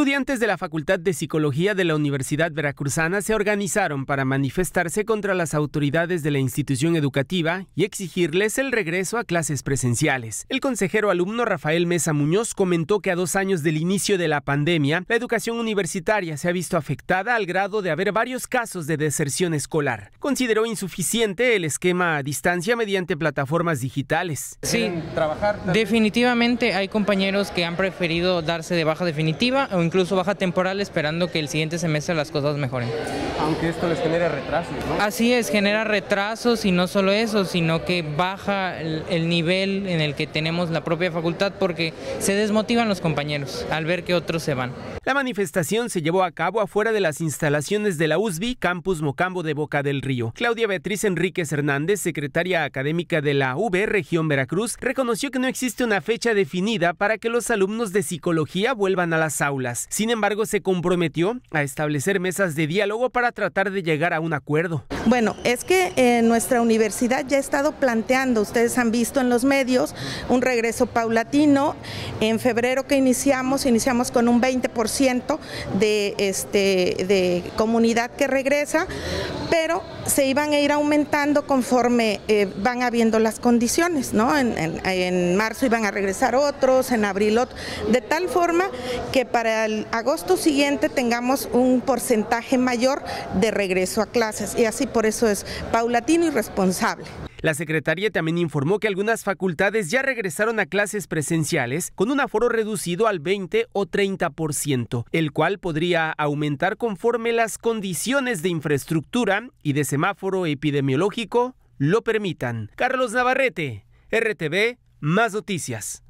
Estudiantes de la Facultad de Psicología de la Universidad Veracruzana se organizaron para manifestarse contra las autoridades de la institución educativa y exigirles el regreso a clases presenciales. El consejero alumno Rafael Mesa Muñoz comentó que a dos años del inicio de la pandemia, la educación universitaria se ha visto afectada al grado de haber varios casos de deserción escolar. Consideró insuficiente el esquema a distancia mediante plataformas digitales. Sí, trabajar. Definitivamente hay compañeros que han preferido darse de baja definitiva o incluso baja temporal esperando que el siguiente semestre las cosas mejoren. Aunque esto les genera retrasos, ¿no? Así es, genera retrasos y no solo eso, sino que baja el, nivel en el que tenemos la propia facultad porque se desmotivan los compañeros al ver que otros se van. La manifestación se llevó a cabo afuera de las instalaciones de la USB Campus Mocambo de Boca del Río. Claudia Beatriz Enríquez Hernández, secretaria académica de la UB Región Veracruz, reconoció que no existe una fecha definida para que los alumnos de psicología vuelvan a las aulas sin embargo, se comprometió a establecer mesas de diálogo para tratar de llegar a un acuerdo. Bueno, es que eh, nuestra universidad ya ha estado planteando, ustedes han visto en los medios, un regreso paulatino. En febrero que iniciamos, iniciamos con un 20% de, este, de comunidad que regresa, pero se iban a ir aumentando conforme eh, van habiendo las condiciones, ¿no? En, marzo iban a regresar otros, en abril otros, de tal forma que para el agosto siguiente tengamos un porcentaje mayor de regreso a clases y así por eso es paulatino y responsable. La Secretaría también informó que algunas facultades ya regresaron a clases presenciales con un aforo reducido al 20 o 30%, el cual podría aumentar conforme las condiciones de infraestructura y de semáforo epidemiológico lo permitan. Carlos Navarrete, RTV, más noticias.